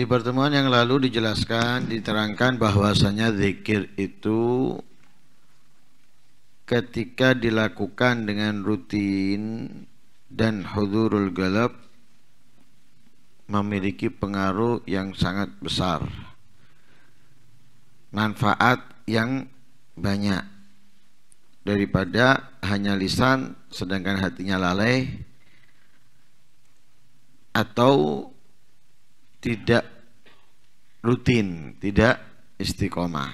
Di pertemuan yang lalu dijelaskan, diterangkan bahwasanya zikir itu ketika dilakukan dengan rutin dan hudurul galab memiliki pengaruh yang sangat besar. Manfaat yang banyak daripada hanya lisan sedangkan hatinya lalai atau tidak rutin, tidak istiqomah.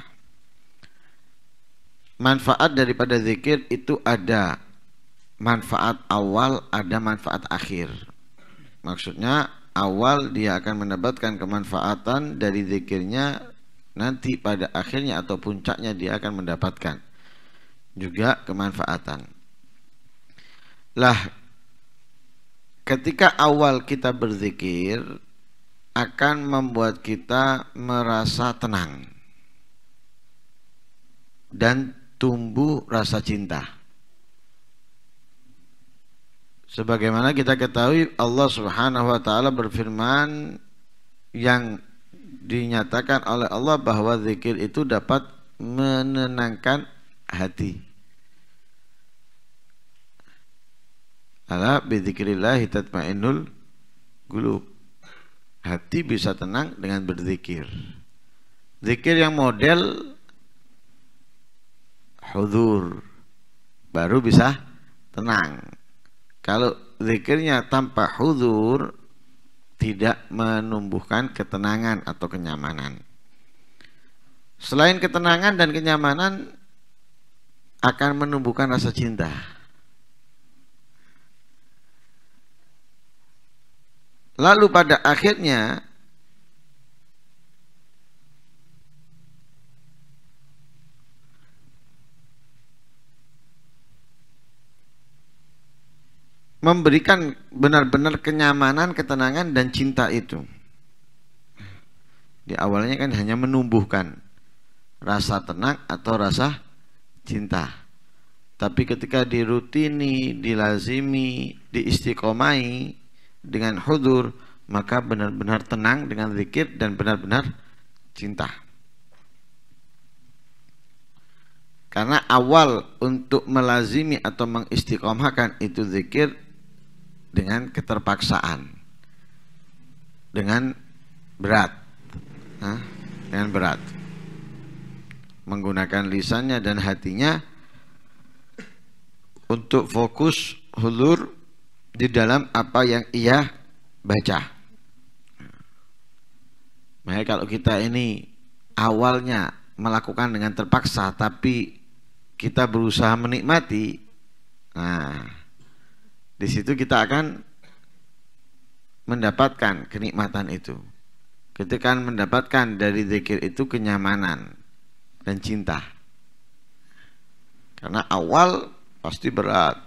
Manfaat daripada zikir itu ada manfaat awal, ada manfaat akhir. Maksudnya awal dia akan mendapatkan kemanfaatan dari zikirnya nanti pada akhirnya atau puncaknya dia akan mendapatkan juga kemanfaatan. Lah ketika awal kita berzikir akan membuat kita merasa tenang dan tumbuh rasa cinta. Sebagaimana kita ketahui Allah Subhanahu wa taala berfirman yang dinyatakan oleh Allah bahwa zikir itu dapat menenangkan hati. Ala bi dzikrillah tatma'innul qulub hati bisa tenang dengan berzikir. Zikir yang model hudur baru bisa tenang. Kalau zikirnya tanpa hudur tidak menumbuhkan ketenangan atau kenyamanan. Selain ketenangan dan kenyamanan akan menumbuhkan rasa cinta. Lalu pada akhirnya memberikan benar-benar kenyamanan, ketenangan dan cinta itu. Di awalnya kan hanya menumbuhkan rasa tenang atau rasa cinta. Tapi ketika dirutini, dilazimi, diistiqomai, dengan hudur maka benar-benar tenang dengan zikir dan benar-benar cinta karena awal untuk melazimi atau mengistiqomahkan itu zikir dengan keterpaksaan dengan berat dengan berat menggunakan lisannya dan hatinya untuk fokus hulur di dalam apa yang ia baca. Makanya kalau kita ini awalnya melakukan dengan terpaksa tapi kita berusaha menikmati, nah di situ kita akan mendapatkan kenikmatan itu. Kita akan mendapatkan dari zikir itu kenyamanan dan cinta. Karena awal pasti berat.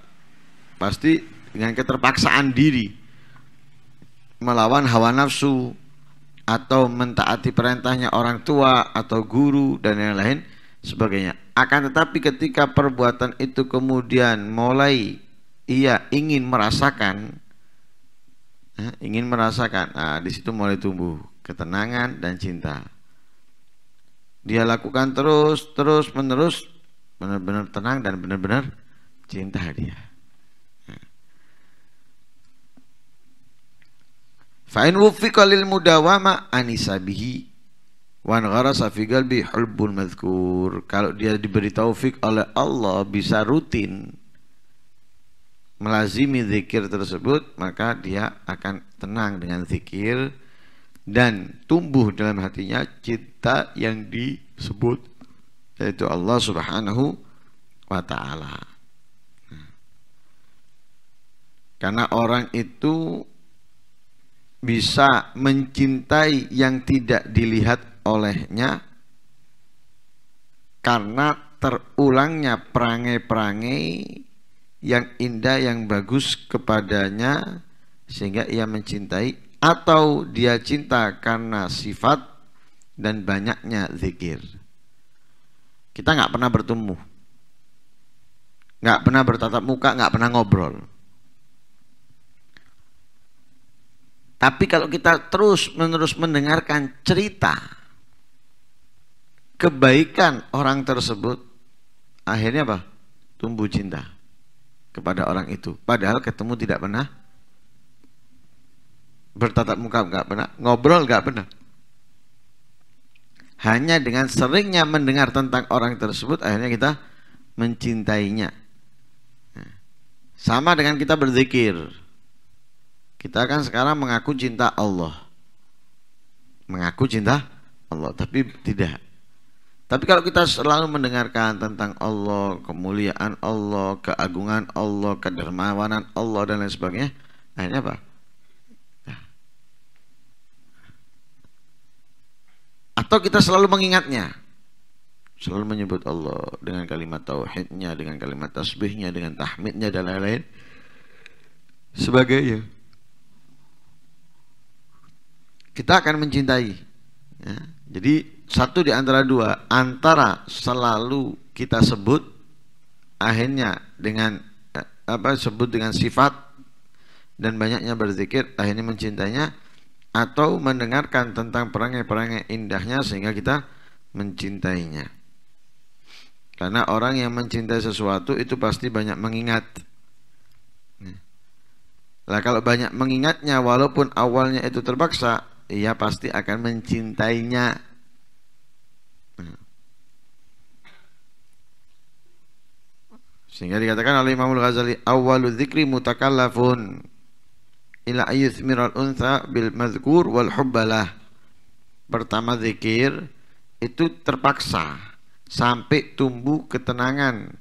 Pasti dengan keterpaksaan diri melawan hawa nafsu atau mentaati perintahnya orang tua atau guru dan lain-lain sebagainya. Akan tetapi ketika perbuatan itu kemudian mulai ia ingin merasakan, ya, ingin merasakan, nah, di situ mulai tumbuh ketenangan dan cinta. Dia lakukan terus, terus menerus, benar-benar tenang dan benar-benar cinta dia. Fa'in wufiqa lil mudawama anisabihi wan gharasa fi qalbi hulbun madhkur. Kalau dia diberi taufik oleh Allah bisa rutin melazimi zikir tersebut, maka dia akan tenang dengan zikir dan tumbuh dalam hatinya cinta yang disebut yaitu Allah Subhanahu wa taala. Nah. Karena orang itu bisa mencintai yang tidak dilihat olehnya karena terulangnya perangai-perangai yang indah yang bagus kepadanya sehingga ia mencintai atau dia cinta karena sifat dan banyaknya zikir kita nggak pernah bertemu nggak pernah bertatap muka nggak pernah ngobrol Tapi kalau kita terus-menerus mendengarkan cerita kebaikan orang tersebut, akhirnya apa? Tumbuh cinta kepada orang itu. Padahal ketemu tidak pernah, bertatap muka nggak pernah, ngobrol nggak pernah. Hanya dengan seringnya mendengar tentang orang tersebut, akhirnya kita mencintainya. Nah, sama dengan kita berzikir kita kan sekarang mengaku cinta Allah. Mengaku cinta Allah, tapi tidak. Tapi kalau kita selalu mendengarkan tentang Allah, kemuliaan Allah, keagungan Allah, kedermawanan Allah dan lain sebagainya, akhirnya apa? Nah. Atau kita selalu mengingatnya, selalu menyebut Allah dengan kalimat tauhidnya, dengan kalimat tasbihnya, dengan tahmidnya dan lain-lain sebagainya kita akan mencintai. Ya, jadi satu di antara dua, antara selalu kita sebut akhirnya dengan eh, apa sebut dengan sifat dan banyaknya berzikir akhirnya mencintainya atau mendengarkan tentang perangai-perangai indahnya sehingga kita mencintainya. Karena orang yang mencintai sesuatu itu pasti banyak mengingat. Nah, lah kalau banyak mengingatnya walaupun awalnya itu terpaksa, ia pasti akan mencintainya. Nah. Sehingga dikatakan oleh Imam Al-Ghazali awalu zikri mutakallafun ila ayyuthmiral untha bil mazkur wal hubbalah. Pertama zikir itu terpaksa sampai tumbuh ketenangan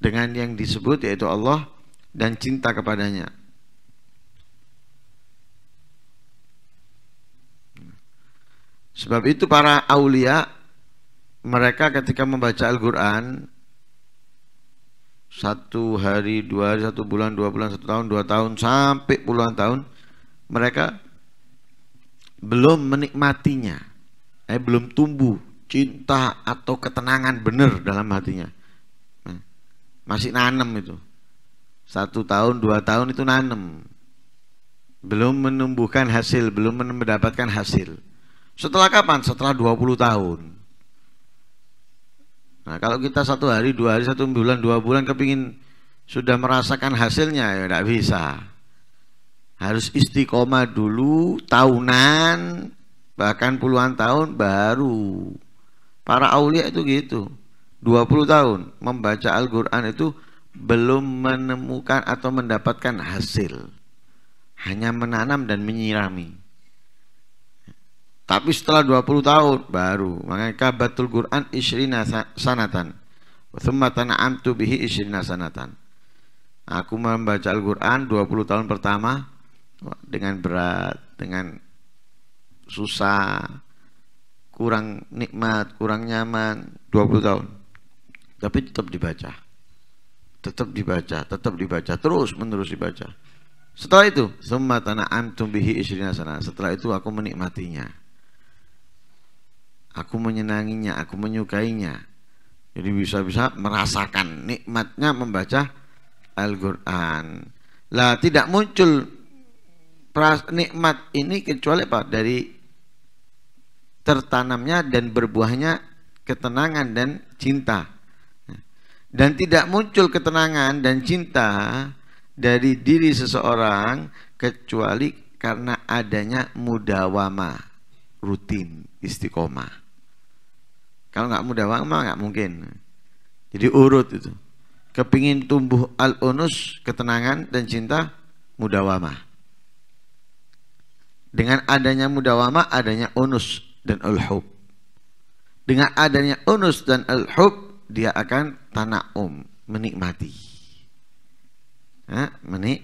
dengan yang disebut yaitu Allah dan cinta kepadanya. Sebab itu para aulia mereka ketika membaca Al-Quran satu hari, dua hari, satu bulan, dua bulan, satu tahun, dua tahun, sampai puluhan tahun mereka belum menikmatinya eh, belum tumbuh cinta atau ketenangan benar dalam hatinya nah, masih nanam itu satu tahun dua tahun itu nanam belum menumbuhkan hasil belum mendapatkan hasil setelah kapan? Setelah 20 tahun. Nah, kalau kita satu hari, dua hari, satu bulan, dua bulan kepingin sudah merasakan hasilnya ya tidak bisa. Harus istiqomah dulu tahunan bahkan puluhan tahun baru. Para aulia itu gitu. 20 tahun membaca Al-Qur'an itu belum menemukan atau mendapatkan hasil. Hanya menanam dan menyirami. Tapi setelah 20 tahun baru makanya kabatul Quran isrina sanatan. Sematan amtu bihi isrina sanatan. Aku membaca Al-Qur'an 20 tahun pertama dengan berat, dengan susah, kurang nikmat, kurang nyaman 20 tahun. Tapi tetap dibaca. Tetap dibaca, tetap dibaca, terus menerus dibaca. Setelah itu, summa antum bihi isrina sanatan. Setelah itu aku menikmatinya aku menyenanginya, aku menyukainya. Jadi bisa-bisa merasakan nikmatnya membaca Al-Qur'an. Lah tidak muncul nikmat ini kecuali apa? Dari tertanamnya dan berbuahnya ketenangan dan cinta. Dan tidak muncul ketenangan dan cinta dari diri seseorang kecuali karena adanya mudawama rutin istiqomah. Kalau nggak mudawamah nggak mungkin. Jadi urut itu. Kepingin tumbuh al onus ketenangan dan cinta, mudawamah. Dengan adanya mudawamah, adanya onus dan al-hub. Dengan adanya onus dan al-hub, dia akan tana'um, menikmati. Ha? menik,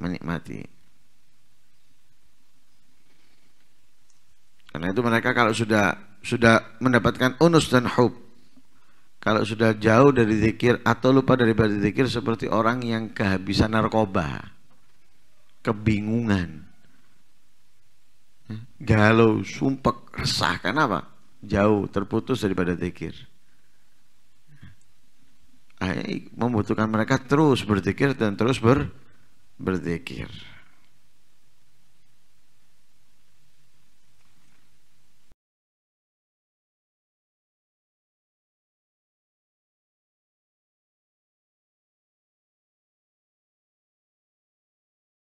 menikmati. Karena itu mereka kalau sudah sudah mendapatkan unus dan hub, kalau sudah jauh dari zikir atau lupa dari zikir seperti orang yang kehabisan narkoba, kebingungan, ya, galau, sumpah, resah. Kenapa? Jauh, terputus daripada zikir. membutuhkan mereka terus berzikir dan terus ber berzikir.